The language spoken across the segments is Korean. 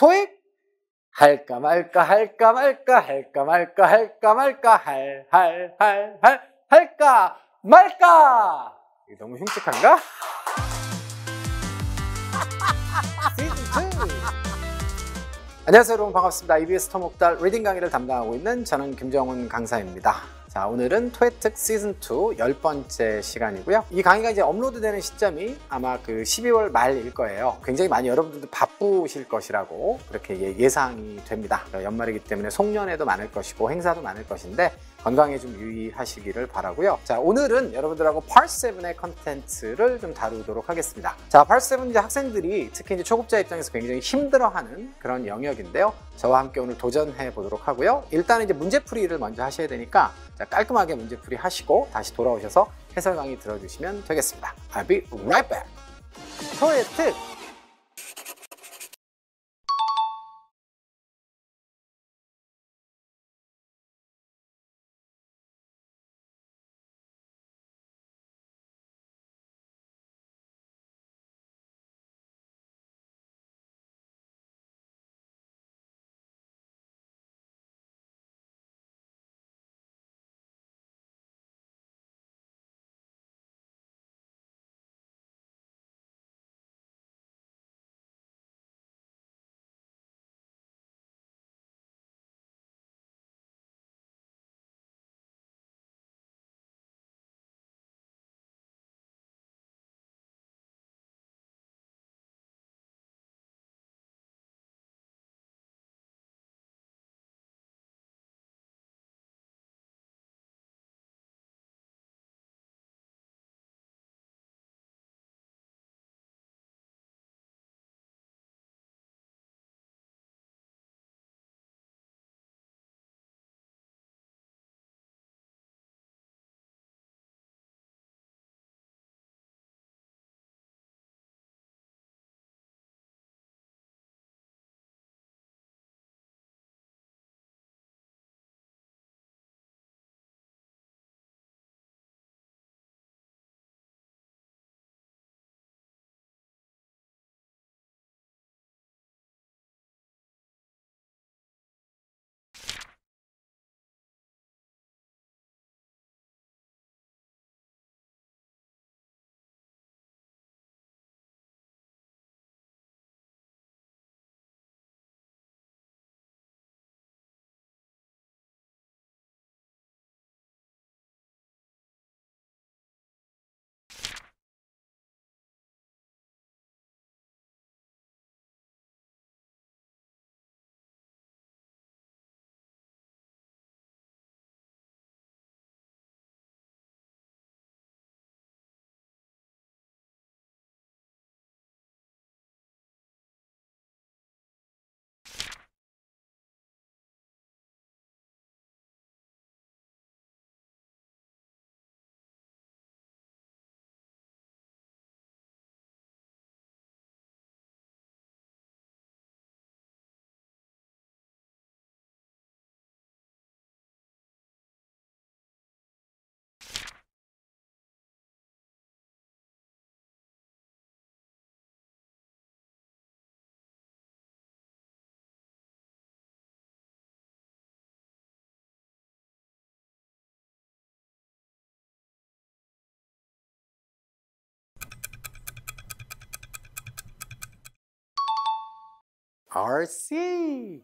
토익 할까 말까 할까 말까 할까 말까 할까 말까 할 할 할 할 할까 말까 이게 너무 흉측한가? 안녕하세요 여러분 반갑습니다. EBS 토목달 리딩 강의를 담당하고 있는 저는 김정훈 강사입니다. 자, 오늘은 토에특 시즌2 열번째 시간이고요. 이 강의가 이제 업로드되는 시점이 아마 그 12월 말일 거예요. 굉장히 많이 여러분들도 바쁘실 것이라고 그렇게 예, 예상이 됩니다. 연말이기 때문에 송년회도 많을 것이고 행사도 많을 것인데 건강에 좀 유의하시기를 바라고요. 자, 오늘은 여러분들하고 팔7의 컨텐츠를 좀 다루도록 하겠습니다. 자, 팔7 이 학생들이 특히 이제 초급자 입장에서 굉장히 힘들어하는 그런 영역인데요. 저와 함께 오늘 도전해 보도록 하고요. 일단 이제 문제풀이를 먼저 하셔야 되니까 자, 깔끔하게 문제풀이 하시고 다시 돌아오셔서 해설 강의 들어주시면 되겠습니다. I'll be right back. 토의 특 RC.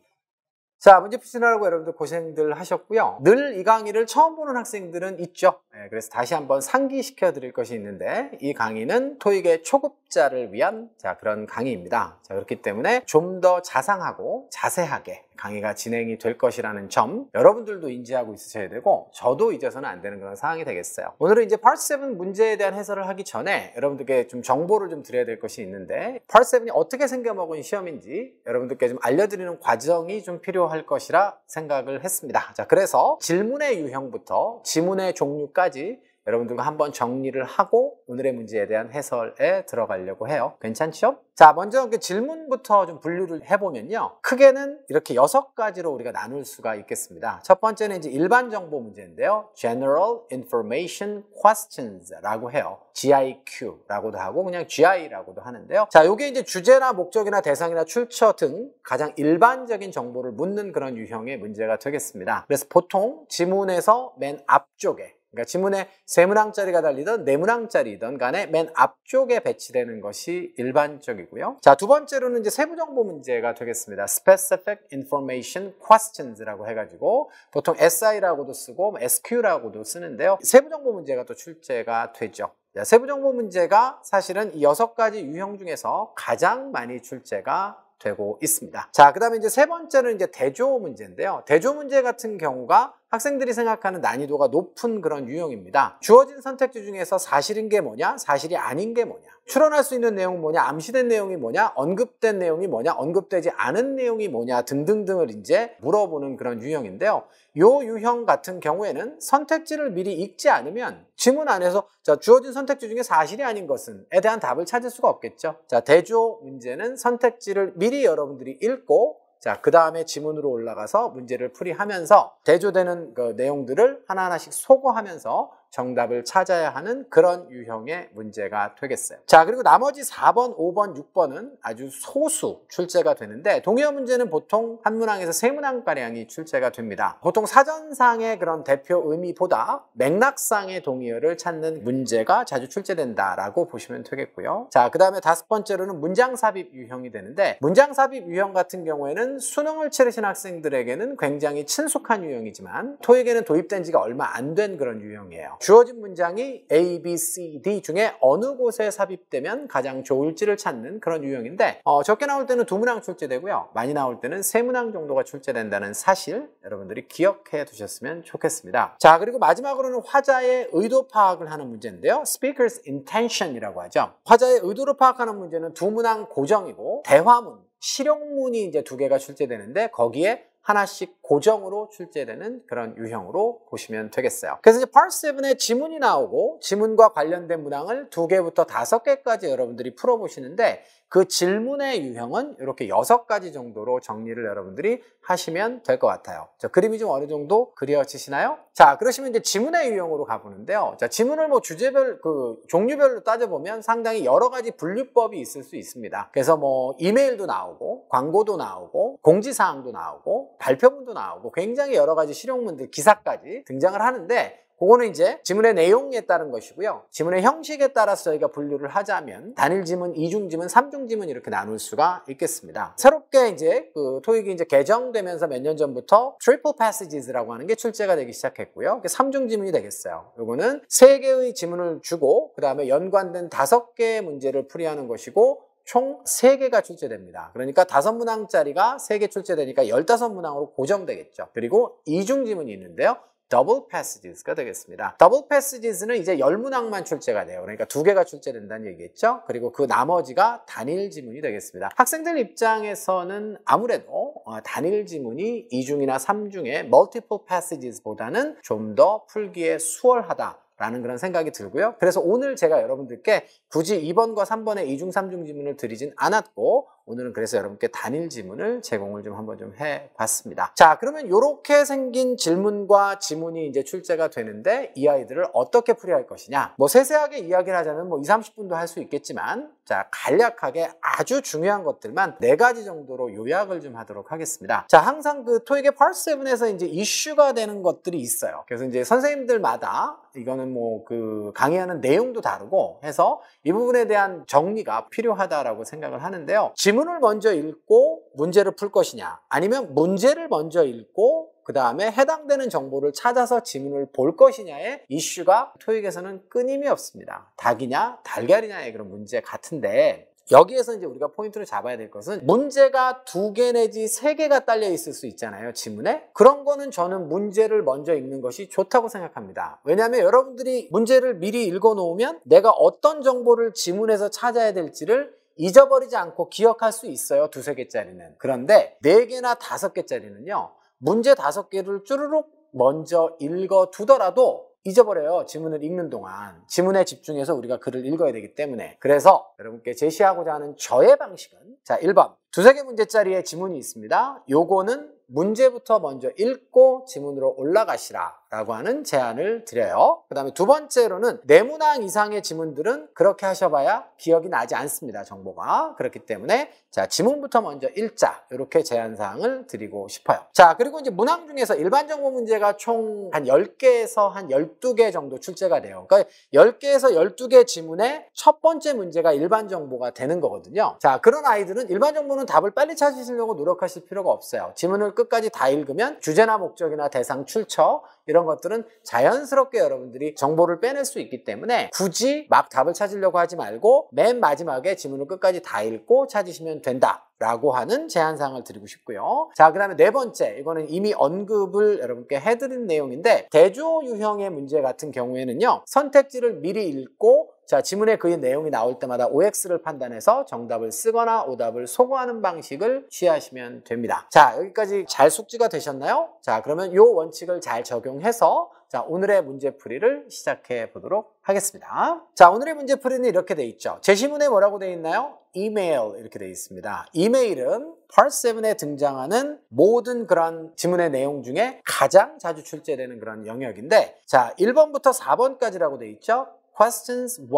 자, 문제 푸시느라고 여러분들 고생들 하셨고요. 늘 이 강의를 처음 보는 학생들은 있죠. 네, 그래서 다시 한번 상기시켜 드릴 것이 있는데 이 강의는 토익의 초급 창업자를 위한 자 그런 강의입니다. 자 그렇기 때문에 좀 더 자상하고 자세하게 강의가 진행이 될 것이라는 점 여러분들도 인지하고 있으셔야 되고 저도 잊어서는 안 되는 그런 상황이 되겠어요. 오늘은 이제 Part 7 문제에 대한 해설을 하기 전에 여러분들께 좀 정보를 좀 드려야 될 것이 있는데 Part 7이 어떻게 생겨먹은 시험인지 여러분들께 좀 알려드리는 과정이 좀 필요할 것이라 생각을 했습니다. 자 그래서 질문의 유형부터 지문의 종류까지 여러분들과 한번 정리를 하고 오늘의 문제에 대한 해설에 들어가려고 해요. 괜찮죠? 자, 먼저 그 질문부터 좀 분류를 해보면요. 크게는 이렇게 여섯 가지로 우리가 나눌 수가 있겠습니다. 첫 번째는 이제 일반 정보 문제인데요. General Information Questions라고 해요. GIQ라고도 하고 그냥 GI라고도 하는데요. 자, 요게 이제 주제나 목적이나 대상이나 출처 등 가장 일반적인 정보를 묻는 그런 유형의 문제가 되겠습니다. 그래서 보통 지문에서 맨 앞쪽에 그러니까 지문에 세 문항짜리가 달리든 네 문항짜리든 간에 맨 앞쪽에 배치되는 것이 일반적이고요. 자, 두 번째로는 이제 세부 정보 문제가 되겠습니다. Specific Information Questions라고 해가지고 보통 SI라고도 쓰고 뭐 SQ라고도 쓰는데요. 세부 정보 문제가 또 출제가 되죠. 세부 정보 문제가 사실은 이 여섯 가지 유형 중에서 가장 많이 출제가 되고 있습니다. 자, 그 다음에 이제 세 번째는 이제 대조 문제인데요. 대조 문제 같은 경우가 학생들이 생각하는 난이도가 높은 그런 유형입니다. 주어진 선택지 중에서 사실인 게 뭐냐, 사실이 아닌 게 뭐냐, 출원할 수 있는 내용은 뭐냐, 암시된 내용이 뭐냐, 언급된 내용이 뭐냐, 언급되지 않은 내용이 뭐냐 등등등을 이제 물어보는 그런 유형인데요. 요 유형 같은 경우에는 선택지를 미리 읽지 않으면 지문 안에서 자, 주어진 선택지 중에 사실이 아닌 것은에 대한 답을 찾을 수가 없겠죠. 자, 대조 문제는 선택지를 미리 여러분들이 읽고 자, 그 다음에 지문으로 올라가서 문제를 풀이하면서 대조되는 그 내용들을 하나하나씩 소거하면서 정답을 찾아야 하는 그런 유형의 문제가 되겠어요. 자, 그리고 나머지 4번, 5번, 6번은 아주 소수 출제가 되는데 동의어 문제는 보통 한 문항에서 세 문항가량이 출제가 됩니다. 보통 사전상의 그런 대표 의미보다 맥락상의 동의어를 찾는 문제가 자주 출제된다라고 보시면 되겠고요. 자, 그 다음에 다섯 번째로는 문장 삽입 유형이 되는데 문장 삽입 유형 같은 경우에는 수능을 치르신 학생들에게는 굉장히 친숙한 유형이지만 토익에는 도입된 지가 얼마 안 된 그런 유형이에요. 주어진 문장이 A, B, C, D 중에 어느 곳에 삽입되면 가장 좋을지를 찾는 그런 유형인데 어, 적게 나올 때는 두 문항 출제되고요. 많이 나올 때는 세 문항 정도가 출제된다는 사실 여러분들이 기억해 두셨으면 좋겠습니다. 자 그리고 마지막으로는 화자의 의도 파악을 하는 문제인데요. Speaker's intention이라고 하죠. 화자의 의도를 파악하는 문제는 두 문항 고정이고 대화문, 실용문이 이제 두 개가 출제되는데 거기에 하나씩 고정으로 출제되는 그런 유형으로 보시면 되겠어요. 그래서 이제 Part7에 지문이 나오고 지문과 관련된 문항을 2 개부터 5 개까지 여러분들이 풀어보시는데 그 질문의 유형은 이렇게 여섯 가지 정도로 정리를 여러분들이 하시면 될 것 같아요. 자, 그림이 좀 어느 정도 그려지시나요? 자, 그러시면 이제 지문의 유형으로 가보는데요. 자, 지문을 뭐 주제별, 그 종류별로 따져보면 상당히 여러 가지 분류법이 있을 수 있습니다. 그래서 뭐 이메일도 나오고, 광고도 나오고, 공지사항도 나오고, 발표문도 나오고, 굉장히 여러 가지 실용문들, 기사까지 등장을 하는데, 그거는 이제 지문의 내용에 따른 것이고요. 지문의 형식에 따라서 저희가 분류를 하자면 단일 지문, 이중 지문, 삼중 지문 이렇게 나눌 수가 있겠습니다. 새롭게 이제 그 토익이 이제 개정되면서 몇 년 전부터 트리플 패시지즈라고 하는 게 출제가 되기 시작했고요. 삼중 지문이 되겠어요. 요거는 세 개의 지문을 주고 그다음에 연관된 다섯 개의 문제를 풀이하는 것이고 총 3개가 출제됩니다. 그러니까 5문항짜리가 3개 출제되니까 15문항으로 고정되겠죠. 그리고 이중 지문이 있는데요. double passages가 되겠습니다. double passages는 이제 열문항만 출제가 돼요. 그러니까 두 개가 출제된다는 얘기겠죠. 그리고 그 나머지가 단일 지문이 되겠습니다. 학생들 입장에서는 아무래도 어, 단일 지문이 2중이나 3중의 multiple passages보다는 좀 더 풀기에 수월하다. 라는 그런 생각이 들고요. 그래서 오늘 제가 여러분들께 굳이 2번과 3번의 2중, 3중 지문을 드리진 않았고 오늘은 그래서 여러분께 단일 지문을 제공을 좀 한번 좀 해봤습니다. 자, 그러면 이렇게 생긴 질문과 지문이 이제 출제가 되는데 이 아이들을 어떻게 풀이할 것이냐? 뭐 세세하게 이야기를 하자면 뭐 20, 30분도 할 수 있겠지만 자, 간략하게 아주 중요한 것들만 네 가지 정도로 요약을 좀 하도록 하겠습니다. 자, 항상 그 토익의 파트7에서 이제 이슈가 되는 것들이 있어요. 그래서 이제 선생님들마다 이거는 뭐 그 강의하는 내용도 다르고 해서 이 부분에 대한 정리가 필요하다라고 생각을 하는데요. 지문을 먼저 읽고 문제를 풀 것이냐 아니면 문제를 먼저 읽고 그 다음에 해당되는 정보를 찾아서 지문을 볼 것이냐의 이슈가 토익에서는 끊임이 없습니다. 닭이냐 달걀이냐의 그런 문제 같은데 여기에서 이제 우리가 포인트를 잡아야 될 것은 문제가 두 개 내지 세 개가 딸려 있을 수 있잖아요 지문에 그런 거는 저는 문제를 먼저 읽는 것이 좋다고 생각합니다 왜냐하면 여러분들이 문제를 미리 읽어 놓으면 내가 어떤 정보를 지문에서 찾아야 될지를 잊어버리지 않고 기억할 수 있어요. 두세 개짜리는. 그런데 네 개나 다섯 개짜리는요. 문제 다섯 개를 쭈르륵 먼저 읽어 두더라도 잊어버려요. 지문을 읽는 동안. 지문에 집중해서 우리가 글을 읽어야 되기 때문에. 그래서 여러분께 제시하고자 하는 저의 방식은 자, 1번. 두세 개 문제짜리의 지문이 있습니다. 요거는 문제부터 먼저 읽고 지문으로 올라가시라. 라고 하는 제안을 드려요. 그 다음에 두 번째로는 네문항 이상의 지문들은 그렇게 하셔봐야 기억이 나지 않습니다. 정보가. 그렇기 때문에 자 지문부터 먼저 일자 이렇게 제안사항을 드리고 싶어요. 자 그리고 이제 문항 중에서 일반 정보 문제가 총 한 10개에서 한 12개 정도 출제가 돼요. 그러니까 10개에서 12개 지문의 첫 번째 문제가 일반 정보가 되는 거거든요. 자 그런 아이들은 일반 정보는 답을 빨리 찾으시려고 노력하실 필요가 없어요. 지문을 끝까지 다 읽으면 주제나 목적이나 대상 출처 이런 것들은 자연스럽게 여러분들이 정보를 빼낼 수 있기 때문에 굳이 막 답을 찾으려고 하지 말고 맨 마지막에 지문을 끝까지 다 읽고 찾으시면 된다. 라고 하는 제안사항을 드리고 싶고요. 자, 그 다음에 네 번째, 이거는 이미 언급을 여러분께 해드린 내용인데 대조 유형의 문제 같은 경우에는요. 선택지를 미리 읽고 자, 지문에 그 내용이 나올 때마다 OX를 판단해서 정답을 쓰거나 오답을 소거하는 방식을 취하시면 됩니다. 자, 여기까지 잘 숙지가 되셨나요? 자, 그러면 요 원칙을 잘 적용해서 자, 오늘의 문제풀이를 시작해 보도록 하겠습니다. 자, 오늘의 문제풀이는 이렇게 돼 있죠. 제시문에 뭐라고 돼 있나요? 이메일 이렇게 돼 있습니다. 이메일은 Part 7에 등장하는 모든 그런 지문의 내용 중에 가장 자주 출제되는 그런 영역인데 자, 1번부터 4번까지라고 돼 있죠. Questions 1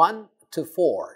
to 4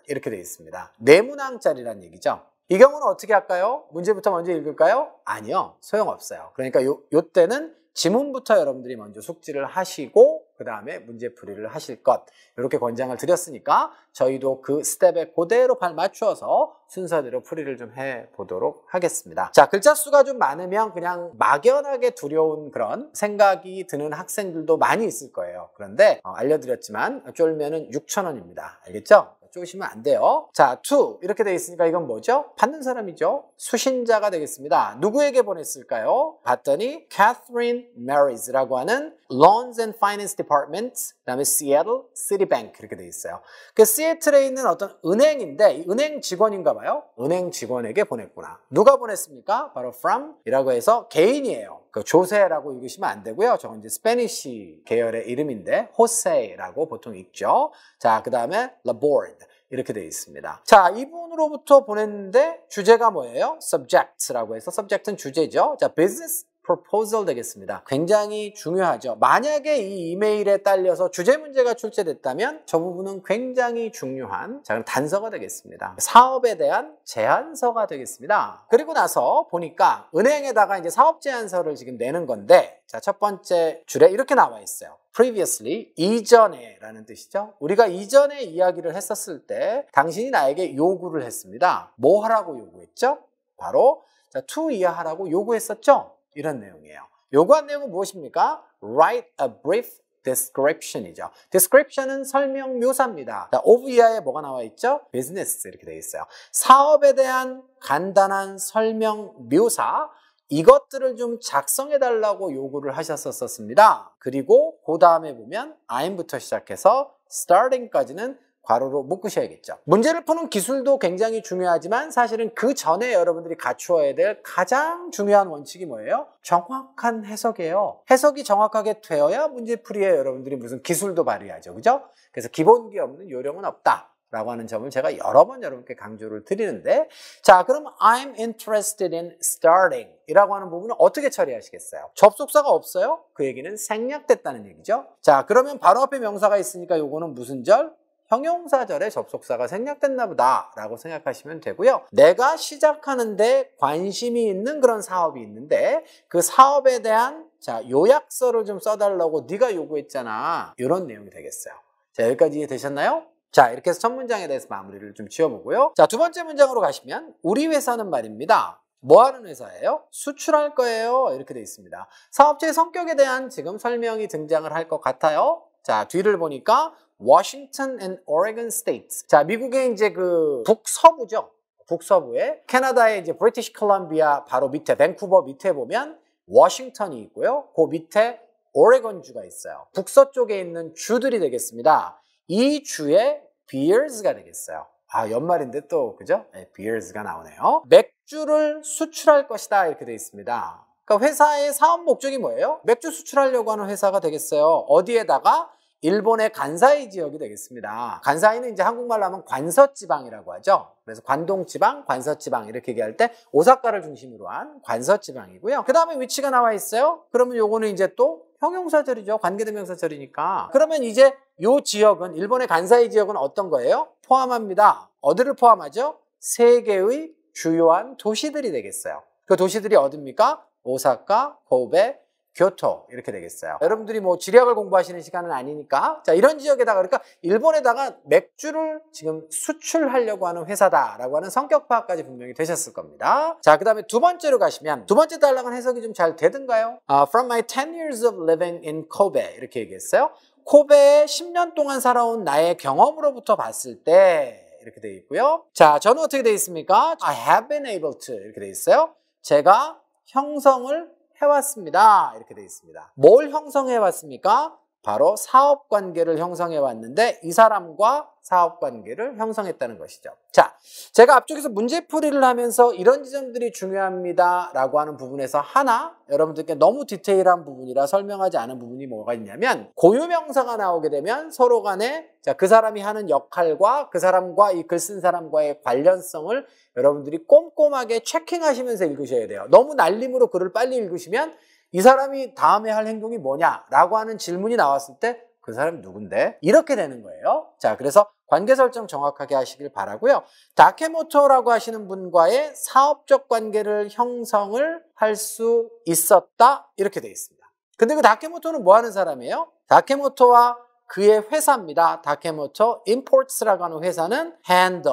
이렇게 돼 있습니다. 네 문항짜리란 얘기죠. 이 경우는 어떻게 할까요? 문제부터 먼저 읽을까요? 아니요. 소용없어요. 그러니까 요, 요 때는 지문부터 여러분들이 먼저 숙지를 하시고 그 다음에 문제 풀이를 하실 것 이렇게 권장을 드렸으니까 저희도 그 스텝에 그대로 발 맞추어서 순서대로 풀이를 좀 해보도록 하겠습니다. 자 글자 수가 좀 많으면 그냥 막연하게 두려운 그런 생각이 드는 학생들도 많이 있을 거예요. 그런데 어, 알려드렸지만 쫄면은 6천원입니다 알겠죠? 쪼시면 안 돼요. 자, to 이렇게 되어 있으니까 이건 뭐죠? 받는 사람이죠. 수신자가 되겠습니다. 누구에게 보냈을까요? 봤더니 Catherine Marys라고 하는 Loans and Finance Department 그다음에 시애틀 시티뱅크 이렇게 돼 있어요. 그 시애틀에 있는 어떤 은행인데 은행 직원인가 봐요. 은행 직원에게 보냈구나. 누가 보냈습니까? 바로 from이라고 해서 개인이에요. 그 조세라고 읽으시면 안 되고요. 저건 이제 스페니쉬 계열의 이름인데 호세라고 보통 읽죠. 자, 그다음에 l a b o r d 이렇게 돼 있습니다. 자, 이분으로부터 보냈는데 주제가 뭐예요? subject라고 해서 subject은 주제죠. 자, business proposal 되겠습니다. 굉장히 중요하죠. 만약에 이 이메일에 딸려서 주제 문제가 출제됐다면 저 부분은 굉장히 중요한 자 그럼 단서가 되겠습니다. 사업에 대한 제안서가 되겠습니다. 그리고 나서 보니까 은행에다가 이제 사업 제안서를 지금 내는 건데 자, 첫 번째 줄에 이렇게 나와 있어요. previously, 이전에 라는 뜻이죠. 우리가 이전에 이야기를 했었을 때 당신이 나에게 요구를 했습니다. 뭐 하라고 요구했죠? 바로 자, to 이하하라고 요구했었죠. 이런 내용이에요. 요구한 내용은 무엇입니까? Write a brief description이죠. description은 설명 묘사입니다. 자, of 이하에 뭐가 나와 있죠? business 이렇게 되어 있어요. 사업에 대한 간단한 설명 묘사 이것들을 좀 작성해 달라고 요구를 하셨었습니다. 그리고 그 다음에 보면 I'm부터 시작해서 starting까지는 괄호로 묶으셔야겠죠. 문제를 푸는 기술도 굉장히 중요하지만 사실은 그 전에 여러분들이 갖추어야 될 가장 중요한 원칙이 뭐예요? 정확한 해석이에요. 해석이 정확하게 되어야 문제풀이에 여러분들이 무슨 기술도 발휘하죠. 그죠? 그래서 기본기 없는 요령은 없다. 라고 하는 점을 제가 여러 번 여러분께 강조를 드리는데 자 그럼 I'm interested in starting 이라고 하는 부분은 어떻게 처리하시겠어요? 접속사가 없어요? 그 얘기는 생략됐다는 얘기죠 자 그러면 바로 앞에 명사가 있으니까 요거는 무슨 절? 형용사절의 접속사가 생략됐나 보다라고 생각하시면 되고요. 내가 시작하는데 관심이 있는 그런 사업이 있는데 그 사업에 대한 자 요약서를 좀 써달라고 네가 요구했잖아. 이런 내용이 되겠어요. 자 여기까지 이해되셨나요? 자, 이렇게 해서 첫 문장에 대해서 마무리를 좀 지어보고요. 자, 두 번째 문장으로 가시면 우리 회사는 말입니다. 뭐 하는 회사예요? 수출할 거예요. 이렇게 돼 있습니다. 사업체의 성격에 대한 지금 설명이 등장을 할 것 같아요. 자, 뒤를 보니까 Washington and Oregon States. 자, 미국의 이제 그 북서부죠. 북서부에 캐나다의 이제 브리티시 컬럼비아 바로 밑에 밴쿠버 밑에 보면 워싱턴이 있고요. 그 밑에 오레곤주가 있어요. 북서쪽에 있는 주들이 되겠습니다. 이주에 비어즈가 되겠어요. 아, 연말인데 또 그죠? 네, 비어즈가 나오네요. 맥주를 수출할 것이다 이렇게 돼 있습니다. 그러니까 회사의 사업 목적이 뭐예요? 맥주 수출하려고 하는 회사가 되겠어요. 어디에다가 일본의 간사이 지역이 되겠습니다. 간사이는 이제 한국말로 하면 관서지방이라고 하죠. 그래서 관동지방, 관서지방 이렇게 얘기할 때 오사카를 중심으로 한 관서지방이고요. 그 다음에 위치가 나와 있어요. 그러면 요거는 이제 또 형용사절이죠. 관계대명사절이니까. 그러면 이제 요 지역은 일본의 간사이 지역은 어떤 거예요? 포함합니다. 어디를 포함하죠? 세계의 주요한 도시들이 되겠어요. 그 도시들이 어딥니까? 오사카, 고베, 교토 이렇게 되겠어요. 여러분들이 뭐 지리학을 공부하시는 시간은 아니니까 자 이런 지역에다가 그러니까 일본에다가 맥주를 지금 수출하려고 하는 회사다라고 하는 성격 파악까지 분명히 되셨을 겁니다. 자 그다음에 두 번째로 가시면 두 번째 단락은 해석이 좀 잘 되든가요? Uh, 아, from my 10 years of living in Kobe 이렇게 얘기했어요. 코베에 10년 동안 살아온 나의 경험으로부터 봤을 때 이렇게 돼 있고요. 자, 저는 어떻게 돼 있습니까? I have been able to 이렇게 돼 있어요. 제가 형성을 해왔습니다. 이렇게 되어 있습니다. 뭘 형성해 왔습니까? 바로 사업 관계를 형성해 왔는데 이 사람과 사업 관계를 형성했다는 것이죠. 자, 제가 앞쪽에서 문제풀이를 하면서 이런 지점들이 중요합니다라고 하는 부분에서 하나 여러분들께 너무 디테일한 부분이라 설명하지 않은 부분이 뭐가 있냐면 고유명사가 나오게 되면 서로 간에 자, 그 사람이 하는 역할과 그 사람과 이 글 쓴 사람과의 관련성을 여러분들이 꼼꼼하게 체킹하시면서 읽으셔야 돼요. 너무 날림으로 글을 빨리 읽으시면 이 사람이 다음에 할 행동이 뭐냐라고 하는 질문이 나왔을 때 그 사람이 누군데? 이렇게 되는 거예요. 자, 그래서 관계 설정 정확하게 하시길 바라고요. 다케모토라고 하시는 분과의 사업적 관계를 형성을 할 수 있었다 이렇게 되어 있습니다. 근데 그 다케모토는 뭐 하는 사람이에요? 다케모토와 그의 회사입니다. 다케모토 i m p o 라고 하는 회사는 핸들.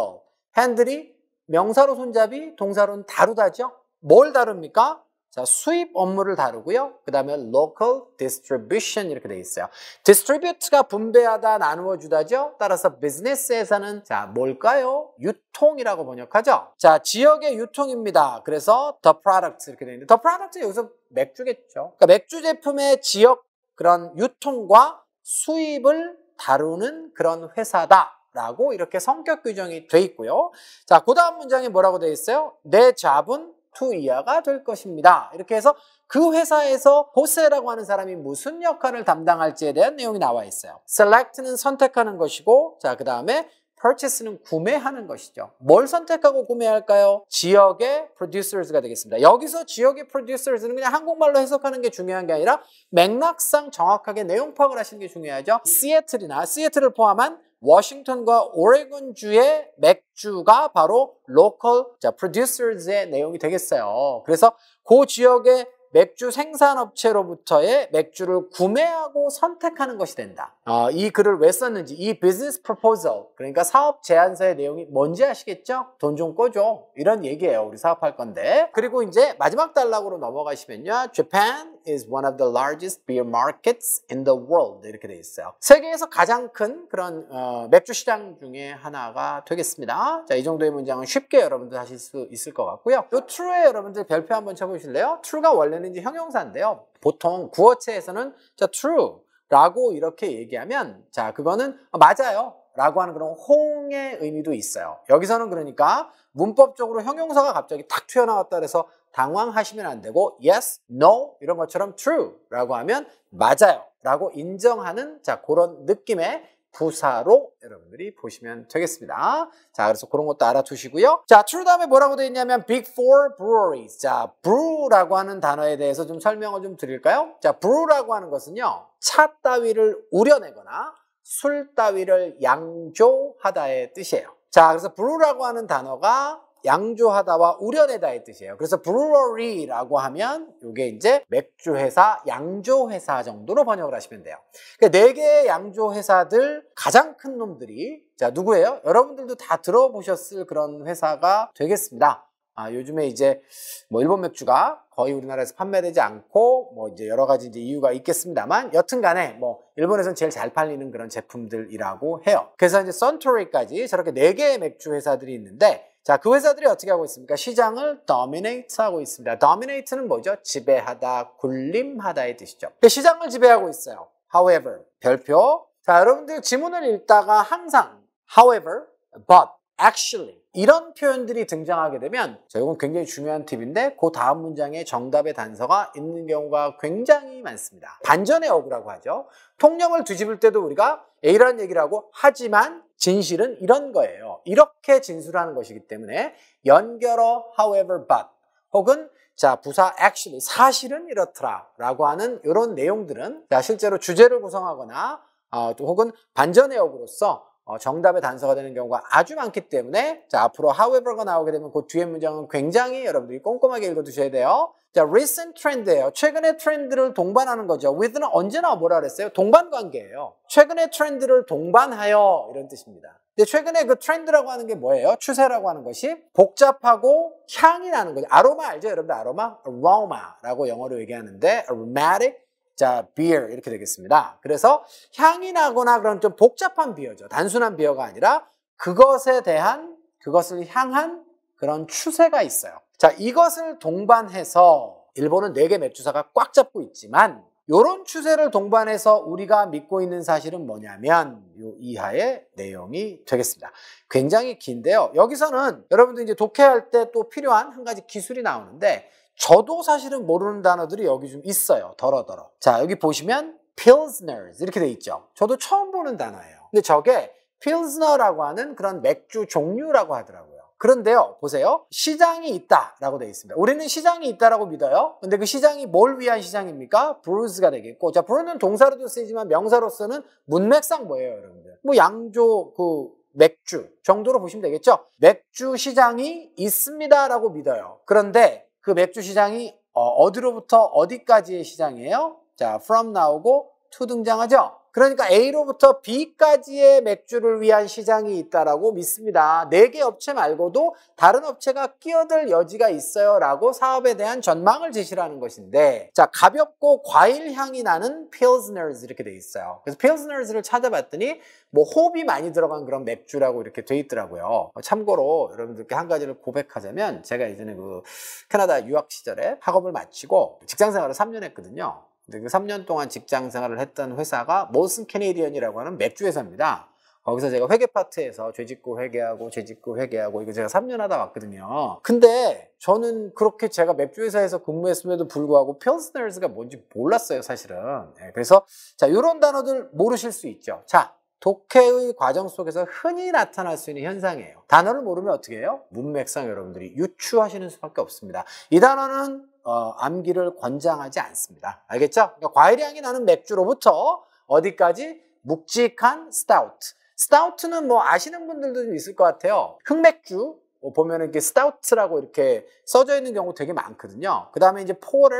핸들이 명사로 손잡이, 동사로는 다루다죠. 뭘 다룹니까? 자, 수입 업무를 다루고요. 그 다음에 local distribution 이렇게 돼 있어요. distribute가 분배하다, 나누어 주다죠. 따라서 business에서는 자, 뭘까요? 유통이라고 번역하죠. 자, 지역의 유통입니다. 그래서 the products 이렇게 돼 있는데 the products 여기서 맥주겠죠. 그러니까 맥주 제품의 지역 그런 유통과 수입을 다루는 그런 회사다. 라고 이렇게 성격 규정이 돼 있고요. 자, 그 다음 문장이 뭐라고 돼 있어요? 내 잡은 2 이하가 될 것입니다. 이렇게 해서 그 회사에서 보세라고 하는 사람이 무슨 역할을 담당할지에 대한 내용이 나와 있어요. select는 선택하는 것이고 자, 그 다음에 purchase는 구매하는 것이죠. 뭘 선택하고 구매할까요? 지역의 producers가 되겠습니다. 여기서 지역의 producers는 그냥 한국말로 해석하는 게 중요한 게 아니라 맥락상 정확하게 내용 파악을 하시는 게 중요하죠. 시애틀이나 시애틀을 포함한 워싱턴과 오레곤주의 맥주가 바로 로컬 자, producers의 내용이 되겠어요. 그래서 그 지역의 맥주 생산업체로부터의 맥주를 구매하고 선택하는 것이 된다. 어, 이 글을 왜 썼는지 이 비즈니스 프로포절 그러니까 사업 제안서의 내용이 뭔지 아시겠죠? 돈 좀 꿔줘 이런 얘기예요. 우리 사업할 건데 그리고 이제 마지막 단락으로 넘어가시면요. Japan is one of the largest beer markets in the world 이렇게 돼 있어요. 세계에서 가장 큰 그런 어, 맥주 시장 중에 하나가 되겠습니다. 자, 이 정도의 문장은 쉽게 여러분들 하실 수 있을 것 같고요. 요 true에 여러분들 별표 한번 쳐보실래요? true가 원래는 이제 형용사인데요. 보통 구어체에서는 자 true 라고 이렇게 얘기하면 자 그거는 어, 맞아요 라고 하는 그런 호응의 의미도 있어요. 여기서는 그러니까 문법적으로 형용사가 갑자기 탁 튀어나왔다 그래서 당황하시면 안 되고 yes, no 이런 것처럼 true라고 하면 맞아요 라고 인정하는 자 그런 느낌의 부사로 여러분들이 보시면 되겠습니다. 자, 그래서 그런 것도 알아두시고요. 자, true 다음에 뭐라고 되어 있냐면 big four breweries. 자, brew라고 하는 단어에 대해서 좀 설명을 좀 드릴까요? 자, brew라고 하는 것은요. 차 따위를 우려내거나 술 따위를 양조하다의 뜻이에요. 자, 그래서 brew라고 하는 단어가 양조하다와 우려내다의 뜻이에요. 그래서 brewery라고 하면 이게 이제 맥주 회사, 양조 회사 정도로 번역을 하시면 돼요. 그네 그러니까 개의 양조 회사들 가장 큰 놈들이 자 누구예요? 여러분들도 다 들어보셨을 그런 회사가 되겠습니다. 아, 요즘에 이제 뭐 일본 맥주가 거의 우리나라에서 판매되지 않고 뭐 이제 여러 가지 이제 이유가 있겠습니다만 여튼간에 뭐일본에선 제일 잘 팔리는 그런 제품들이라고 해요. 그래서 이제 선토리까지 저렇게 4 개의 맥주 회사들이 있는데 자, 그 회사들이 어떻게 하고 있습니까? 시장을 dominate 하고 있습니다. dominate는 뭐죠? 지배하다, 군림하다의 뜻이죠. 그 시장을 지배하고 있어요. however, 별표. 자, 여러분들 지문을 읽다가 항상 however, but, actually 이런 표현들이 등장하게 되면 자, 이건 굉장히 중요한 팁인데 그 다음 문장에 정답의 단서가 있는 경우가 굉장히 많습니다. 반전의 어구라고 하죠. 통념을 뒤집을 때도 우리가 A라는 얘기를 하고 하지만 진실은 이런 거예요. 이렇게 진술하는 것이기 때문에 연결어 however but 혹은 자 부사 actually 사실은 이렇더라라고 하는 이런 내용들은 자 실제로 주제를 구성하거나 어, 혹은 반전의 역으로서 어, 정답의 단서가 되는 경우가 아주 많기 때문에 자 앞으로 however가 나오게 되면 그 뒤에 문장은 굉장히 여러분들이 꼼꼼하게 읽어두셔야 돼요. 자 recent 트렌드예요. 최근의 트렌드를 동반하는 거죠. with는 언제나 뭐라 그랬어요? 동반관계예요. 최근의 트렌드를 동반하여 이런 뜻입니다. 근데 최근에 그 트렌드라고 하는 게 뭐예요? 추세라고 하는 것이 복잡하고 향이 나는 거죠. 아로마 알죠? 여러분들 아로마? aroma라고 영어로 얘기하는데 aromatic 자, beer 이렇게 되겠습니다. 그래서 향이 나거나 그런 좀 복잡한 비어죠. 단순한 비어가 아니라 그것에 대한 그것을 향한 그런 추세가 있어요. 자, 이것을 동반해서 일본은 네 개 맥주사가 꽉 잡고 있지만 이런 추세를 동반해서 우리가 믿고 있는 사실은 뭐냐면 요 이하의 내용이 되겠습니다. 굉장히 긴데요. 여기서는 여러분들 이제 독해할 때 또 필요한 한 가지 기술이 나오는데 저도 사실은 모르는 단어들이 여기 좀 있어요. 더러더러. 자, 여기 보시면 pilsners 이렇게 돼 있죠. 저도 처음 보는 단어예요. 근데 저게 pilsner라고 하는 그런 맥주 종류라고 하더라고요. 그런데요, 보세요. 시장이 있다라고 돼 있습니다. 우리는 시장이 있다라고 믿어요. 근데 그 시장이 뭘 위한 시장입니까? 브루스가 되겠고, 자, 브루는 동사로도 쓰이지만 명사로서는 문맥상 뭐예요, 여러분들? 뭐 양조 그 맥주 정도로 보시면 되겠죠. 맥주 시장이 있습니다라고 믿어요. 그런데 그 맥주 시장이 어, 어디로부터 어디까지의 시장이에요? 자, from 나오고 to 등장하죠? 그러니까 A로부터 B까지의 맥주를 위한 시장이 있다라고 믿습니다. 네 개 업체 말고도 다른 업체가 끼어들 여지가 있어요라고 사업에 대한 전망을 제시하는 것인데 자 가볍고 과일 향이 나는 pilsners 이렇게 돼 있어요. 그래서 pilsners를 찾아봤더니 뭐 호흡이 많이 들어간 그런 맥주라고 이렇게 돼 있더라고요. 어, 참고로 여러분들께 한 가지를 고백하자면 제가 이제는 그 캐나다 유학 시절에 학업을 마치고 직장 생활을 3년 했거든요. 근데 그 3년 동안 직장 생활을 했던 회사가 모슨 캐네디언이라고 하는 맥주 회사입니다. 거기서 제가 회계 파트에서 죄짓고 회계하고 죄짓고 회계하고 이거 제가 3년 하다 왔거든요. 근데 저는 그렇게 제가 맥주 회사에서 근무했음에도 불구하고 필스너스가 뭔지 몰랐어요, 사실은. 네, 그래서 자, 이런 단어들 모르실 수 있죠. 자, 독해의 과정 속에서 흔히 나타날 수 있는 현상이에요. 단어를 모르면 어떻게 해요? 문맥상 여러분들이 유추하시는 수밖에 없습니다. 이 단어는 어, 암기를 권장하지 않습니다. 알겠죠? 그러니까 과일향이 나는 맥주로부터 어디까지 묵직한 스타우트. 스타우트는 뭐 아시는 분들도 있을 것 같아요. 흑맥주 뭐 보면 이렇게 스타우트라고 이렇게 써져 있는 경우 되게 많거든요. 그 다음에 이제 포터,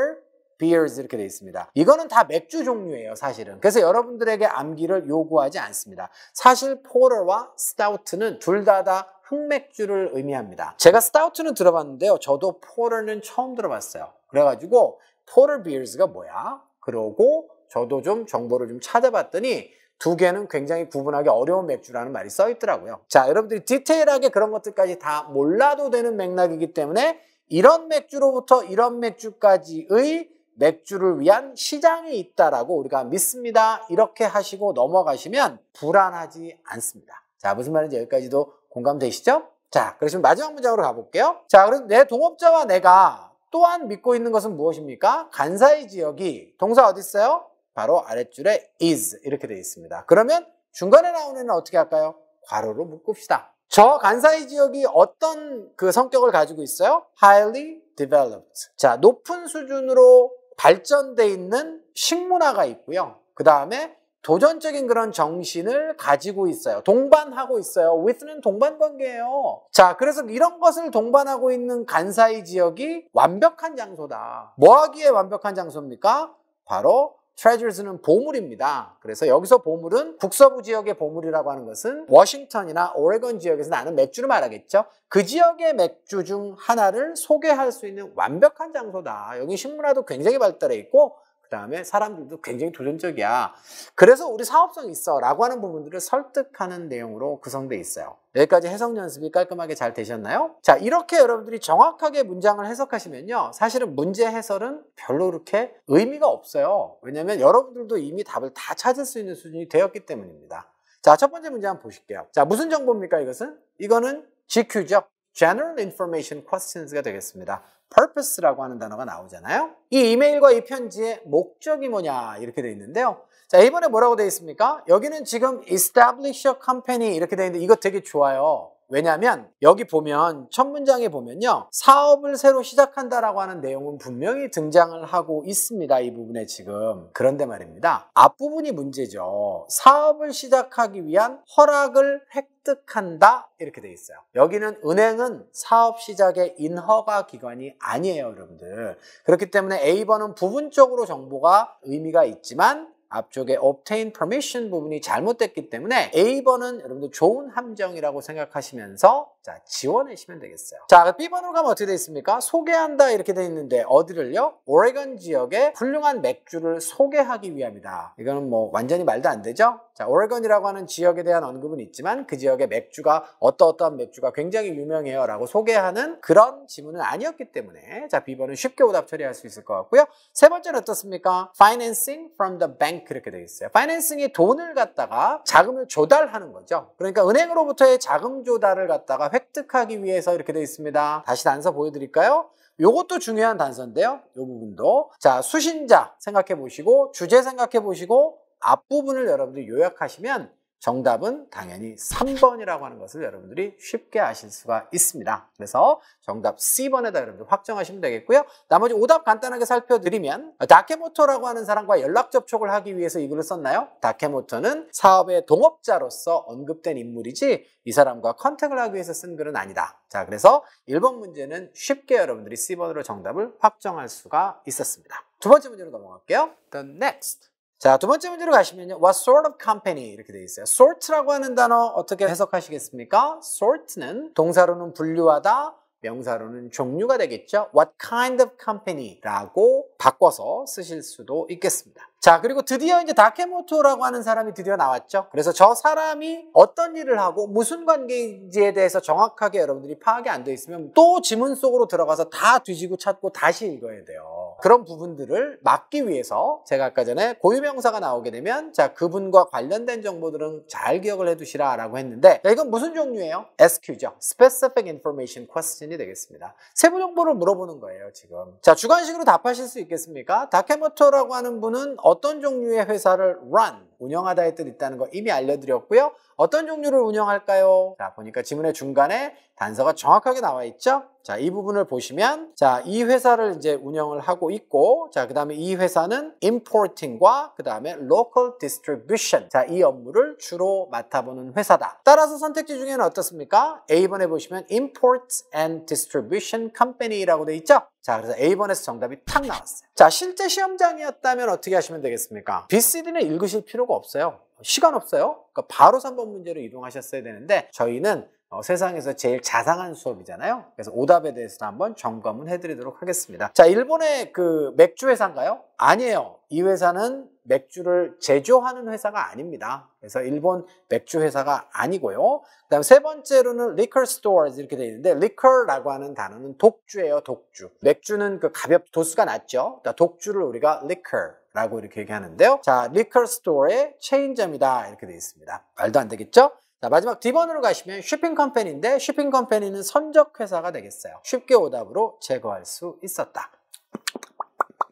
비 e 즈 이렇게 돼 있습니다. 이거는 다 맥주 종류예요, 사실은. 그래서 여러분들에게 암기를 요구하지 않습니다. 사실 포터와 스타우트는 둘 다다 다 흑맥주를 의미합니다. 제가 스타우트는 들어봤는데요. 저도 포르는 처음 들어봤어요. 그래가지고 포르 비어즈가 뭐야? 그러고 저도 좀 정보를 좀 찾아봤더니 두 개는 굉장히 구분하기 어려운 맥주라는 말이 써 있더라고요. 자, 여러분들이 디테일하게 그런 것들까지 다 몰라도 되는 맥락이기 때문에 이런 맥주로부터 이런 맥주까지의 맥주를 위한 시장이 있다라고 우리가 믿습니다. 이렇게 하시고 넘어가시면 불안하지 않습니다. 자, 무슨 말인지 여기까지도 공감되시죠? 자, 그러시면 마지막 문장으로 가볼게요. 자, 그럼 내 동업자와 내가 또한 믿고 있는 것은 무엇입니까? 간사의 지역이 동사 어디 있어요? 바로 아랫줄에 is 이렇게 되어 있습니다. 그러면 중간에 나오는 어떻게 할까요? 괄호로 묶읍시다. 저 간사이 지역이 어떤 그 성격을 가지고 있어요? highly developed. 자, 높은 수준으로 발전돼 있는 식문화가 있고요. 그 다음에 도전적인 그런 정신을 가지고 있어요. 동반하고 있어요. with는 동반 관계예요. 자, 그래서 이런 것을 동반하고 있는 간사이 지역이 완벽한 장소다. 뭐 하기에 완벽한 장소입니까? 바로 treasures는 보물입니다. 그래서 여기서 보물은 북서부 지역의 보물이라고 하는 것은 워싱턴이나 오레건 지역에서 나는 맥주를 말하겠죠. 그 지역의 맥주 중 하나를 소개할 수 있는 완벽한 장소다. 여기 식문화도 굉장히 발달해 있고 그다음에 사람들도 굉장히 도전적이야. 그래서 우리 사업성 있어라고 하는 부분들을 설득하는 내용으로 구성돼 있어요. 여기까지 해석 연습이 깔끔하게 잘 되셨나요? 자, 이렇게 여러분들이 정확하게 문장을 해석하시면요. 사실은 문제 해설은 별로 그렇게 의미가 없어요. 왜냐면 여러분들도 이미 답을 다 찾을 수 있는 수준이 되었기 때문입니다. 자, 첫 번째 문제 한번 보실게요. 자, 무슨 정보입니까, 이것은? 이거는 GQ죠. General Information Questions가 되겠습니다. purpose라고 하는 단어가 나오잖아요. 이 이메일과 이 편지의 목적이 뭐냐 이렇게 돼 있는데요. 자, 이번에 뭐라고 돼 있습니까? 여기는 지금 establish a company 이렇게 돼 있는데 이거 되게 좋아요. 왜냐하면 여기 보면 첫 문장에 보면요. 사업을 새로 시작한다라고 하는 내용은 분명히 등장을 하고 있습니다. 이 부분에 지금. 그런데 말입니다. 앞부분이 문제죠. 사업을 시작하기 위한 허락을 획득한다 이렇게 돼 있어요. 여기는 은행은 사업 시작의 인허가 기관이 아니에요, 여러분들. 그렇기 때문에 A번은 부분적으로 정보가 의미가 있지만 앞쪽에 obtain permission 부분이 잘못됐기 때문에 A번은 여러분들 좋은 함정이라고 생각하시면서 자 지워내시면 되겠어요. 자 B번으로 가면 어떻게 되어 있습니까? 소개한다 이렇게 되어 있는데 어디를요? 오레건 지역의 훌륭한 맥주를 소개하기 위함이다. 이거는 뭐 완전히 말도 안 되죠? 자 오레건이라고 하는 지역에 대한 언급은 있지만 그 지역의 맥주가 어떠어떠한 맥주가 굉장히 유명해요 라고 소개하는 그런 지문은 아니었기 때문에 자 B번은 쉽게 오답 처리할 수 있을 것 같고요. 세 번째는 어떻습니까? Financing from the bank 그렇게 되어 있어요. 파이낸싱이 돈을 갖다가 자금을 조달하는 거죠. 그러니까 은행으로부터의 자금 조달을 갖다가 획득하기 위해서 이렇게 되어 있습니다. 다시 단서 보여드릴까요? 요것도 중요한 단서인데요. 요 부분도. 자, 수신자 생각해 보시고, 주제 생각해 보시고, 앞부분을 여러분들이 요약하시면 정답은 당연히 3번이라고 하는 것을 여러분들이 쉽게 아실 수가 있습니다. 그래서 정답 C번에다 여러분들 확정하시면 되겠고요. 나머지 오답 간단하게 살펴드리면 다케모토라고 하는 사람과 연락 접촉을 하기 위해서 이 글을 썼나요? 다케모토는 사업의 동업자로서 언급된 인물이지 이 사람과 컨택을 하기 위해서 쓴 글은 아니다. 자, 그래서 1번 문제는 쉽게 여러분들이 C번으로 정답을 확정할 수가 있었습니다. 두 번째 문제로 넘어갈게요. The next. 자, 두 번째 문제로 가시면요. What sort of company 이렇게 되어 있어요. sort라고 하는 단어 어떻게 네. 해석하시겠습니까? sort는 동사로는 분류하다, 명사로는 종류가 되겠죠. What kind of company라고 바꿔서 쓰실 수도 있겠습니다. 자, 그리고 드디어 이제 다케모토라고 하는 사람이 드디어 나왔죠. 그래서 저 사람이 어떤 일을 하고 무슨 관계인지에 대해서 정확하게 여러분들이 파악이 안 돼 있으면 또 지문 속으로 들어가서 다 뒤지고 찾고 다시 읽어야 돼요. 그런 부분들을 막기 위해서 제가 아까 전에 고유명사가 나오게 되면 자 그분과 관련된 정보들은 잘 기억을 해두시라 라고 했는데 자, 이건 무슨 종류예요? SQ죠. Specific Information Question이 되겠습니다. 세부 정보를 물어보는 거예요 지금. 자 주관식으로 답하실 수 있겠습니까? 다케모토라고 하는 분은 어떤 종류의 회사를 run 운영하다의 뜻 있다는 거 이미 알려드렸고요. 어떤 종류를 운영할까요? 자, 보니까 지문의 중간에 단서가 정확하게 나와 있죠? 자, 이 부분을 보시면 자, 이 회사를 이제 운영을 하고 있고 자, 그다음에 이 회사는 importing과 그다음에 local distribution. 자, 이 업무를 주로 맡아보는 회사다. 따라서 선택지 중에는 어떻습니까? A번에 보시면 imports and distribution company라고 돼 있죠? 자, 그래서 A번에서 정답이 탁 나왔어요. 자, 실제 시험장이었다면 어떻게 하시면 되겠습니까? BCD는 읽으실 필요가 없어요. 시간 없어요. 그러니까 바로 3번 문제로 이동하셨어야 되는데 저희는 어, 세상에서 제일 자상한 수업이잖아요. 그래서 오답에 대해서도 한번 점검을 해드리도록 하겠습니다. 자, 일본의 그 맥주 회사인가요? 아니에요. 이 회사는 맥주를 제조하는 회사가 아닙니다. 그래서 일본 맥주 회사가 아니고요. 그다음 세 번째로는 liquor stores 이렇게 되어 있는데 liquor라고 하는 단어는 독주예요. 독주. 맥주는 그 가볍 도수가 낮죠. 그러니까 독주를 우리가 liquor 라고 이렇게 얘기하는데요. 자, l i q u o 의 체인점이다 이렇게 되어 있습니다. 말도 안 되겠죠? 자, 마지막 D번으로 가시면 쇼핑 컴퍼니인데 쇼핑 컴퍼니는 선적 회사가 되겠어요. 쉽게 오답으로 제거할 수 있었다.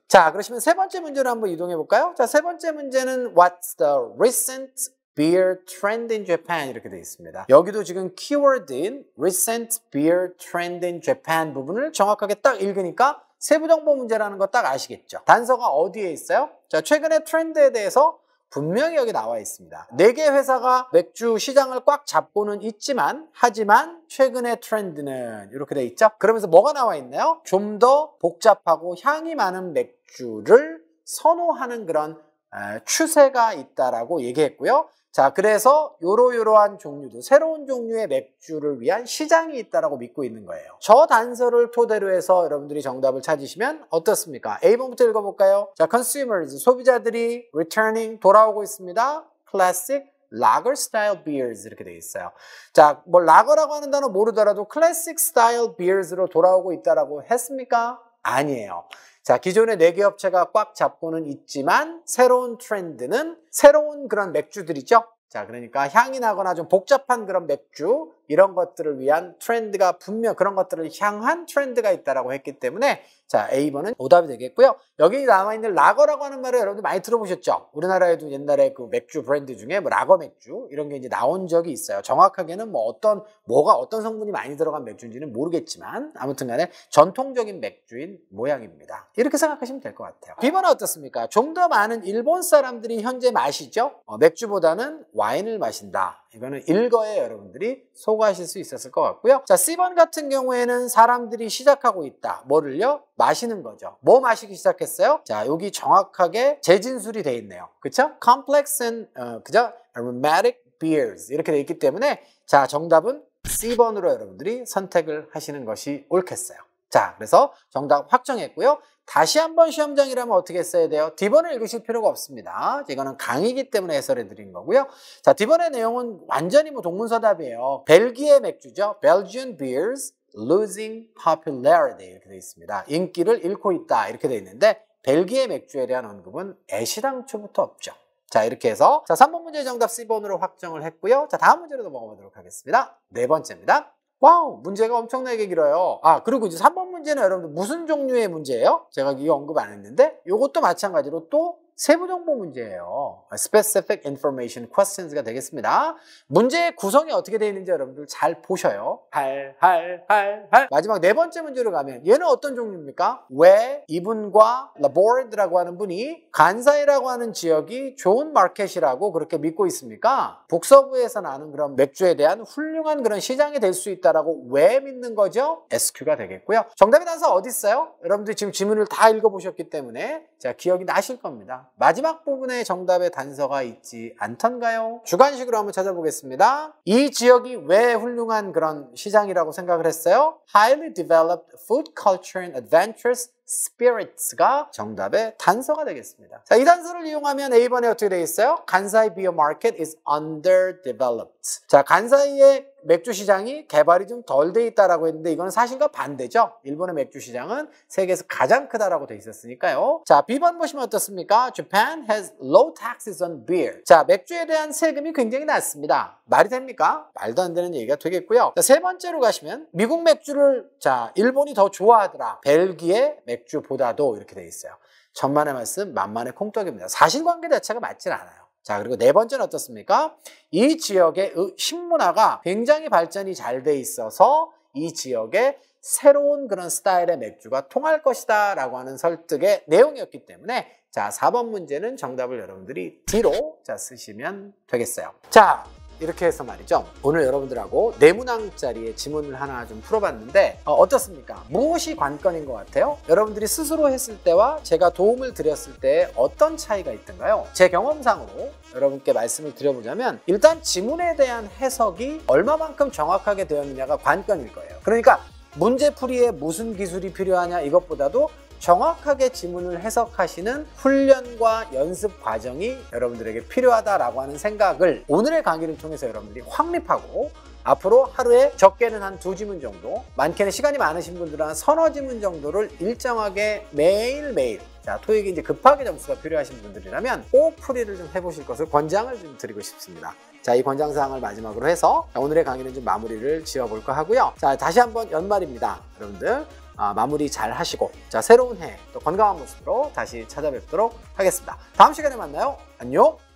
자, 그러시면 세 번째 문제로 한번 이동해 볼까요? 자, 세 번째 문제는 What's the recent beer trend in Japan 이렇게 되어 있습니다. 여기도 지금 키워드인 recent beer trend in Japan 부분을 정확하게 딱 읽으니까 세부 정보 문제라는 거 딱 아시겠죠? 단서가 어디에 있어요? 자, 최근의 트렌드에 대해서 분명히 여기 나와 있습니다. 네 개 회사가 맥주 시장을 꽉 잡고는 있지만 하지만 최근의 트렌드는 이렇게 돼 있죠. 그러면서 뭐가 나와 있나요? 좀 더 복잡하고 향이 많은 맥주를 선호하는 그런 아, 추세가 있다라고 얘기했고요. 자, 그래서 요러요러한 종류도 새로운 종류의 맥주를 위한 시장이 있다라고 믿고 있는 거예요. 저 단서를 토대로 해서 여러분들이 정답을 찾으시면 어떻습니까? A번부터 읽어볼까요? 자, consumers, 소비자들이 returning, 돌아오고 있습니다. classic, lager style beers 이렇게 돼 있어요. 자, 뭐 라거라고 하는 단어 모르더라도 classic style beers로 돌아오고 있다라고 했습니까? 아니에요. 자, 기존의 네 개 업체가 꽉 잡고는 있지만 새로운 트렌드는 새로운 그런 맥주들이죠. 자, 그러니까 향이 나거나 좀 복잡한 그런 맥주, 이런 것들을 위한 트렌드가 분명 그런 것들을 향한 트렌드가 있다라고 했기 때문에 자 A번은 오답이 되겠고요. 여기 남아 있는 라거라고 하는 말을 여러분들 많이 들어보셨죠? 우리나라에도 옛날에 그 맥주 브랜드 중에 뭐 라거 맥주 이런 게 이제 나온 적이 있어요. 정확하게는 뭐 어떤 뭐가 어떤 성분이 많이 들어간 맥주인지는 모르겠지만 아무튼간에 전통적인 맥주인 모양입니다. 이렇게 생각하시면 될 것 같아요. B번은 어떻습니까? 좀 더 많은 일본 사람들이 현재 마시죠? 어, 맥주보다는 와인을 마신다. 이거는 일거에 여러분들이 속 소화하실 수 있었을 것 같고요. 자, C번 같은 경우에는 사람들이 시작하고 있다. 뭐를요? 마시는 거죠. 뭐 마시기 시작했어요? 자, 여기 정확하게 재진술이 돼 있네요. 그쵸? complex and, 어, 그죠? aromatic beers 이렇게 돼 있기 때문에 자, 정답은 C번으로 여러분들이 선택을 하시는 것이 옳겠어요. 자, 그래서 정답 확정했고요. 다시 한번 시험장이라면 어떻게 써야 돼요? D번을 읽으실 필요가 없습니다. 이거는 강의기 때문에 해설해 드린 거고요. 자, D번의 내용은 완전히 뭐 동문서답이에요. 벨기에 맥주죠. Belgian beers losing popularity 이렇게 돼 있습니다. 인기를 잃고 있다 이렇게 돼 있는데 벨기에 맥주에 대한 언급은 애시당초부터 없죠. 자 이렇게 해서 자 3번 문제 정답 C번으로 확정을 했고요. 자 다음 문제로 넘어가 보도록 하겠습니다. 네 번째입니다. 와우 문제가 엄청나게 길어요 아 그리고 이제 3번 문제는 여러분들 무슨 종류의 문제예요? 제가 이거 언급 안 했는데 이것도 마찬가지로 또 세부 정보 문제예요. 아, specific Information Questions가 되겠습니다. 문제의 구성이 어떻게 되어 있는지 여러분들 잘 보셔요. 할, 할, 할, 할. 마지막 네 번째 문제로 가면 얘는 어떤 종류입니까? 왜 이분과 the board라고 하는 분이 간사이라고 하는 지역이 좋은 마켓이라고 그렇게 믿고 있습니까? 북서부에서 나는 그런 맥주에 대한 훌륭한 그런 시장이 될 수 있다라고 왜 믿는 거죠? SQ가 되겠고요. 정답이 나서 어디 있어요? 여러분들 지금 지문을 다 읽어보셨기 때문에 자 기억이 나실 겁니다. 마지막 부분에 정답의 단서가 있지 않던가요? 주관식으로 한번 찾아보겠습니다. 이 지역이 왜 훌륭한 그런 시장이라고 생각을 했어요? Highly developed food culture and adventurous spirits가 정답의 단서가 되겠습니다. 자, 이 단서를 이용하면 A번에 어떻게 되어 있어요? 간사이 비어 마켓 is underdeveloped. 자, 간사이의 맥주 시장이 개발이 좀 덜 돼 있다라고 했는데 이건 사실과 반대죠. 일본의 맥주 시장은 세계에서 가장 크다라고 돼 있었으니까요. 자, B번 보시면 어떻습니까? Japan has low taxes on beer. 자, 맥주에 대한 세금이 굉장히 낮습니다. 말이 됩니까? 말도 안 되는 얘기가 되겠고요. 자, 세 번째로 가시면 미국 맥주를 자, 일본이 더 좋아하더라. 벨기에 맥주 맥주보다도 이렇게 돼 있어요. 전만의 말씀, 만만의 콩떡입니다. 사실관계 자체가 맞진 않아요. 자, 그리고 네 번째는 어떻습니까? 이 지역의 신문화가 굉장히 발전이 잘 돼 있어서 이지역의 새로운 그런 스타일의 맥주가 통할 것이다 라고 하는 설득의 내용이었기 때문에 자, 4번 문제는 정답을 여러분들이 뒤로 자, 쓰시면 되겠어요. 자, 이렇게 해서 말이죠. 오늘 여러분들하고 네 문항짜리의 지문을 하나 좀 풀어봤는데 어, 어떻습니까? 무엇이 관건인 것 같아요? 여러분들이 스스로 했을 때와 제가 도움을 드렸을 때 어떤 차이가 있던가요? 제 경험상으로 여러분께 말씀을 드려보자면 일단 지문에 대한 해석이 얼마만큼 정확하게 되었느냐가 관건일 거예요. 그러니까 문제풀이에 무슨 기술이 필요하냐 이것보다도 정확하게 지문을 해석하시는 훈련과 연습 과정이 여러분들에게 필요하다라고 하는 생각을 오늘의 강의를 통해서 여러분들이 확립하고 앞으로 하루에 적게는 한 두 지문 정도, 많게는 시간이 많으신 분들은 한 서너 지문 정도를 일정하게 매일매일 자, 토익이 이제 급하게 점수가 필요하신 분들이라면 꼭풀이를 해보실 것을 권장을 좀 드리고 싶습니다. 자, 이 권장 사항을 마지막으로 해서 오늘의 강의는 좀 마무리를 지어볼까 하고요. 자, 다시 한번 연말입니다. 여러분들 아, 마무리 잘 하시고 자 새로운 해 또 건강한 모습으로 다시 찾아뵙도록 하겠습니다. 다음 시간에 만나요. 안녕.